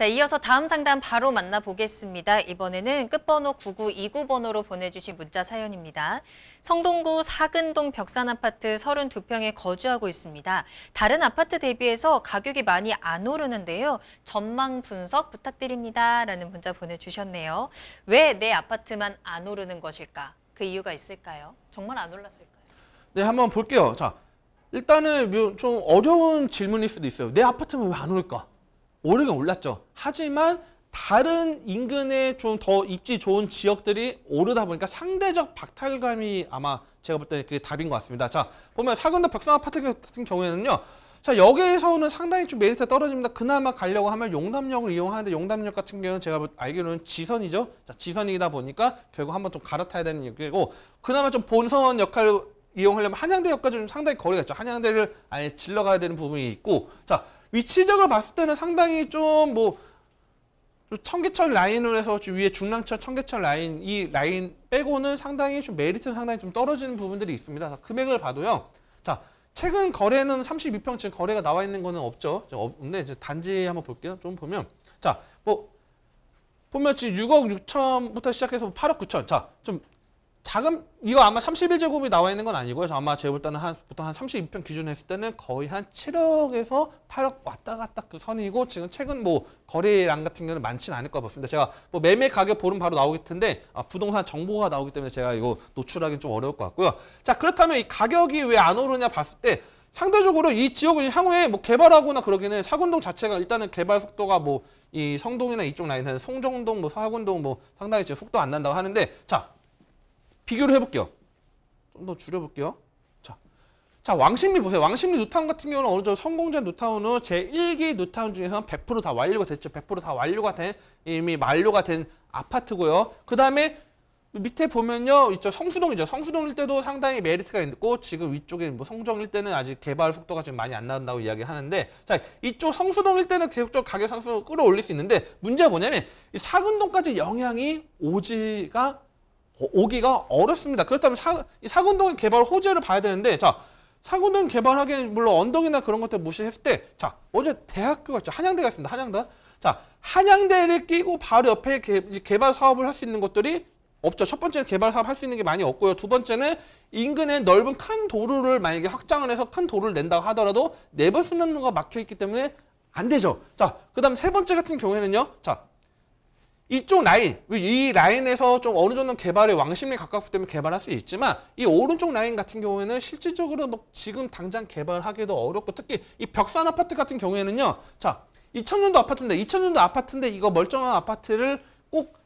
자, 이어서 다음 상담 바로 만나보겠습니다. 이번에는 끝번호 9929번호로 보내주신 문자 사연입니다. 성동구 사근동 벽산 아파트 32평에 거주하고 있습니다. 다른 아파트 대비해서 가격이 많이 안 오르는데요. 전망 분석 부탁드립니다. 라는 문자 보내주셨네요. 왜 내 아파트만 안 오르는 것일까? 그 이유가 있을까요? 정말 안 올랐을까요? 네, 한번 볼게요. 자, 일단은 좀 어려운 질문일 수도 있어요. 내아파트만왜안 오를까? 오르긴 올랐죠. 하지만 다른 인근에 좀 더 입지 좋은 지역들이 오르다 보니까 상대적 박탈감이 아마 제가 볼 때 그게 답인 것 같습니다. 자, 보면 사근도 백성 아파트 같은 경우에는요. 자, 여기에서는 상당히 좀메리트 떨어집니다. 그나마 가려고 하면 용담역을 이용하는데 용담역 같은 경우는 제가 알기로는 지선이죠. 자, 지선이다 보니까 결국 한번 좀 갈아타야 되는 얘기고 그나마 좀 본선 역할을 이용하려면 한양대역까지 좀 상당히 거리가 있죠. 한양대를 아예 질러 가야 되는 부분이 있고 자 위치적으로 봤을 때는 상당히 좀 뭐 청계천 라인으로 해서 위에 중랑천 청계천 라인 이 라인 빼고는 상당히 좀 메리트는 상당히 좀 떨어지는 부분들이 있습니다. 자, 금액을 봐도요. 자 최근 거래는 32평 지금 거래가 나와 있는 거는 없죠. 없는데 이제 단지 한번 볼게요. 좀 보면 자 뭐 보면 지금 6억 6천부터 시작해서 8억 9천. 자, 좀 작은 이거 아마 31제곱이 나와 있는 건 아니고요. 아마 제가 볼 때는 한 보통 한 32평 기준했을 때는 거의 한 7억에서 8억 왔다 갔다 그 선이고 지금 최근 뭐 거래량 같은 경우는 많지는 않을 것 같습니다. 제가 뭐 매매 가격 보름 바로 나오겠 텐데 아, 부동산 정보가 나오기 때문에 제가 이거 노출하기는 좀 어려울 것 같고요. 자 그렇다면 이 가격이 왜 안 오르냐 봤을 때 상대적으로 이지역을 향후에 뭐 개발하거나 그러기는 사군동 자체가 일단은 개발 속도가 뭐 이 성동이나 이쪽 라인은 송정동 뭐 사군동 뭐 상당히 지금 속도 안 난다고 하는데 자 비교를 해볼게요. 좀 더 줄여볼게요. 자, 자 왕십리 보세요. 왕십리 누타운 같은 경우는 어느 정도 성공자 누타운은 제1기 누타운 중에서는 100%다 완료가 됐죠. 100%다 완료가 된 이미 만료가 된 아파트고요. 그 다음에 밑에 보면요. 이쪽 성수동이죠. 성수동일 때도 상당히 메리트가 있고 지금 위쪽에 뭐 성정일 때는 아직 개발 속도가 지금 많이 안 나온다고 이야기하는데 자, 이쪽 성수동일 때는 계속적 가격 상승을 끌어올릴 수 있는데 문제가 뭐냐면 이 사군동까지 영향이 오지가 어, 오기가 어렵습니다. 그렇다면 사, 사군동 개발 호재를 봐야 되는데 자 사군동 개발하기에는 물론 언덕이나 그런 것들 무시했을 때자 어제 대학교가 있죠. 한양대가 있습니다. 한양대. 자 한양대를 끼고 바로 옆에 개, 개발 사업을 할 수 있는 것들이 없죠. 첫 번째는 개발 사업 할 수 있는 게 많이 없고요. 두 번째는 인근에 넓은 큰 도로를 만약에 확장을 해서 큰 도로를 낸다고 하더라도 네버 순는로가 막혀 있기 때문에 안 되죠. 자, 그다음 세 번째 같은 경우에는요. 자, 이쪽 라인, 이 라인에서 좀 어느 정도 개발의 왕심리 가깝기 때문에 개발할 수 있지만 이 오른쪽 라인 같은 경우에는 실질적으로 뭐 지금 당장 개발하기도 어렵고 특히 이 벽산 아파트 같은 경우에는요. 자, 2000년도 아파트인데 2000년도 아파트인데 이거 멀쩡한 아파트를 꼭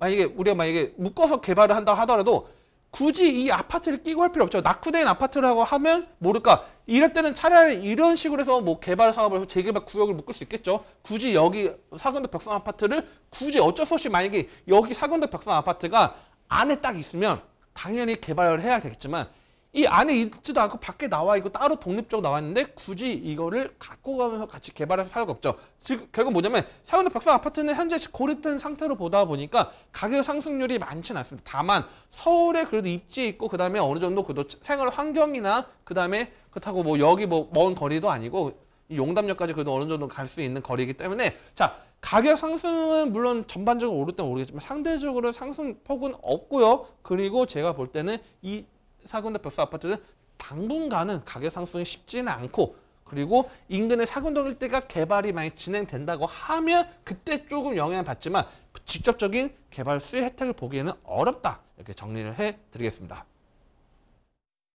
만약에 우리가 만약에 묶어서 개발을 한다 하더라도 굳이 이 아파트를 끼고 할 필요 없죠. 낙후된 아파트라고 하면 모를까. 이럴 때는 차라리 이런 식으로 해서 뭐 개발 사업을 재개발 구역을 묶을 수 있겠죠. 굳이 여기 사근덕 벽산 아파트를 굳이 어쩔 수 없이 만약에 여기 사근덕 벽산 아파트가 안에 딱 있으면 당연히 개발을 해야 되겠지만 이 안에 있지도 않고 밖에 나와 이거 따로 독립적으로 나왔는데 굳이 이거를 갖고 가면서 같이 개발해서 살 거 없죠. 즉 결국 뭐냐면 사근대 박사 아파트는 현재 고립된 상태로 보다 보니까 가격 상승률이 많지 않습니다. 다만 서울에 그래도 입지 있고 그다음에 어느 정도 그래도 생활 환경이나 그다음에 그렇다고 뭐 여기 뭐 먼 거리도 아니고 용담역까지 그래도 어느 정도 갈 수 있는 거리이기 때문에 자 가격 상승은 물론 전반적으로 오를 때는 오르겠지만 상대적으로 상승폭은 없고요. 그리고 제가 볼 때는 이 사군대 벼스 아파트는 당분간은 가격 상승이 쉽지는 않고 그리고 인근의 사군동 일대가 개발이 많이 진행된다고 하면 그때 조금 영향을 받지만 직접적인 개발 수혜 혜택을 보기에는 어렵다 이렇게 정리를 해드리겠습니다.